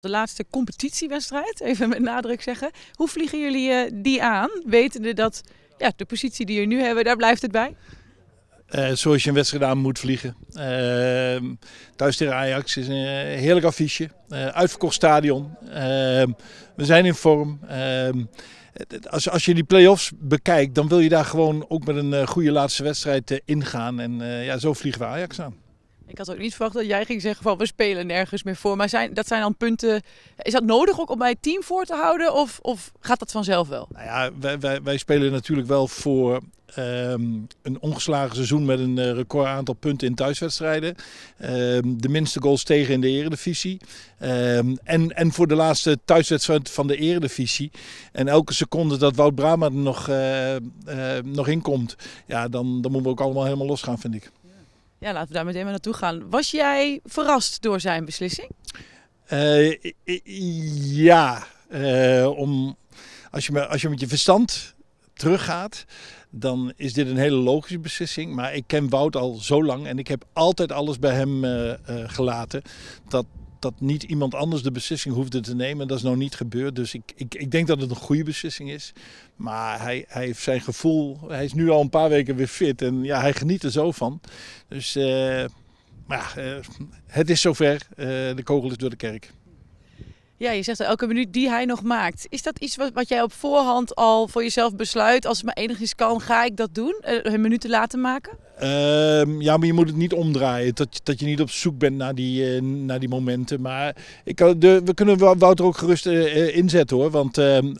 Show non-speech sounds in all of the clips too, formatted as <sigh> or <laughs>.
De laatste competitiewedstrijd, even met nadruk zeggen. Hoe vliegen jullie eh, die aan, wetende dat ja, de positie die jullie nu hebben, daar blijft het bij? Eh, zoals je een wedstrijd aan moet vliegen. Uh, thuis tegen Ajax is een eh, heerlijk affiche. uitverkocht stadion. Ehm, we zijn in vorm. Ehm, als, als, je die play-offs bekijkt, dan wil je daar gewoon ook met een goede laatste wedstrijd ingaan. En ja, zo vliegen we Ajax aan. Ik had ook niet verwacht dat jij ging zeggen van we spelen nergens meer voor. Maar zijn, dat zijn dan punten. Is dat nodig ook om bij het team voor te houden? Of, of gaat dat vanzelf wel? Nou ja, wij, wij, wij spelen natuurlijk wel voor ehm, een ongeslagen seizoen met een eh, record aantal punten in thuiswedstrijden. Ehm, de minste goals tegen in de eredivisie. Ehm, en, en voor de laatste thuiswedstrijd van de eredivisie. En elke seconde dat Wout Brama er nog, uh, nog in komt, ja, dan, dan moeten we ook allemaal helemaal losgaan, vind ik. Ja, laten we daar meteen maar naartoe gaan. Was jij verrast door zijn beslissing? Eh, ja, eh, om, als, je, als je met je verstand teruggaat, dan is dit een hele logische beslissing. Maar ik ken Wout al zo lang en ik heb altijd alles bij hem eh, gelaten. Dat, dat niet iemand anders de beslissing hoefde te nemen. Dat is nou niet gebeurd. Dus ik, ik, ik denk dat het een goede beslissing is. Maar hij, hij heeft zijn gevoel. Hij is nu al een paar weken weer fit. En ja, hij geniet er zo van. Dus uh, maar, eh, het is zover. Eh, de kogel is door de kerk. Ja, je zegt elke minuut die hij nog maakt. Is dat iets wat, wat jij op voorhand al voor jezelf besluit? Als het maar enigszins kan, ga ik dat doen? Een minuut te laten maken? Ehm, ja, maar je moet het niet omdraaien. Dat, dat je niet op zoek bent naar die, eh, naar die momenten. Maar ik kan, de, we kunnen Wouter ook gerust eh, eh, inzetten hoor. Want ehm,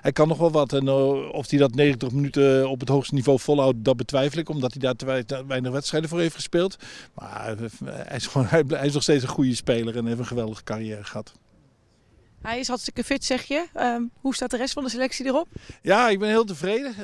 hij kan nog wel wat. En of hij dat 90 minuten op het hoogste niveau volhoudt, dat betwijfel ik. Omdat hij daar te, weinig, wedstrijden voor heeft gespeeld. Maar hij, is gewoon, <laughs> hij, is nog steeds een goede speler en heeft een geweldige carrière gehad. Hij is hartstikke fit, zeg je. Ehm, hoe staat de rest van de selectie erop? Ja, ik ben heel tevreden.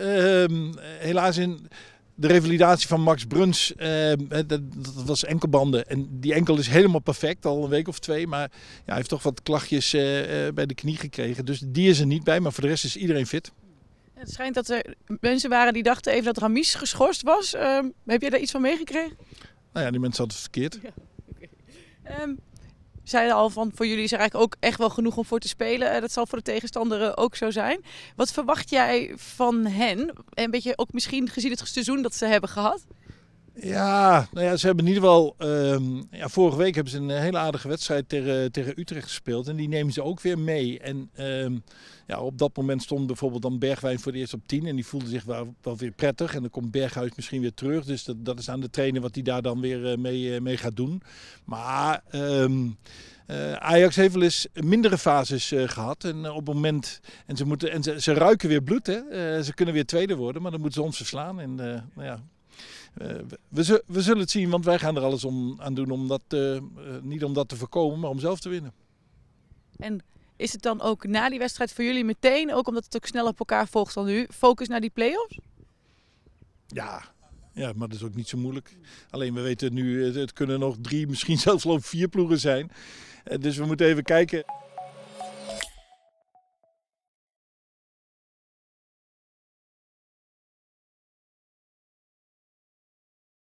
helaas in de revalidatie van Max Bruns, ehm, dat, was enkelbanden. En die enkel is helemaal perfect, al een week of twee. Maar ja, hij heeft toch wat klachtjes eh, eh, bij de knie gekregen. Dus die is er niet bij, maar voor de rest is iedereen fit. Het schijnt dat er mensen waren die dachten even dat Ramis geschorst was. Ehm, heb jij daar iets van meegekregen? Nou ja, die mensen hadden het verkeerd. Ja, zeiden al van voor jullie is er eigenlijk ook echt wel genoeg om voor te spelen. Eh, dat zal voor de tegenstander ook zo zijn. Wat verwacht jij van hen? Een beetje ook misschien gezien het seizoen dat ze hebben gehad? Ja, nou ja, ze hebben in ieder geval. Ehm, ja, vorige week hebben ze een hele aardige wedstrijd tegen, tegen Utrecht gespeeld. En die nemen ze ook weer mee. En ehm, ja, op dat moment stond bijvoorbeeld dan Bergwijn voor de eerst op 10. En die voelde zich wel, wel weer prettig. En dan komt Berghuis misschien weer terug. Dus dat, dat is aan de trainer wat hij daar dan weer eh, mee, eh, mee gaat doen. Maar. Ehm, eh, Ajax heeft wel eens mindere fases gehad. En op het moment. En ze, moeten, en ze, ze ruiken weer bloed. Hè? ze kunnen weer tweede worden, maar dan moeten ze ons verslaan. En nou ja, eh, we, we, zullen het zien, want wij gaan er alles om, aan doen om dat, eh, eh, niet om dat te voorkomen, maar om zelf te winnen. En is het dan ook na die wedstrijd voor jullie meteen, ook omdat het ook snel op elkaar volgt dan nu, focus naar die play-offs? Ja, ja, maar dat is ook niet zo moeilijk. Alleen we weten nu, het kunnen nog drie, misschien zelfs wel vier ploegen zijn. Dus we moeten even kijken.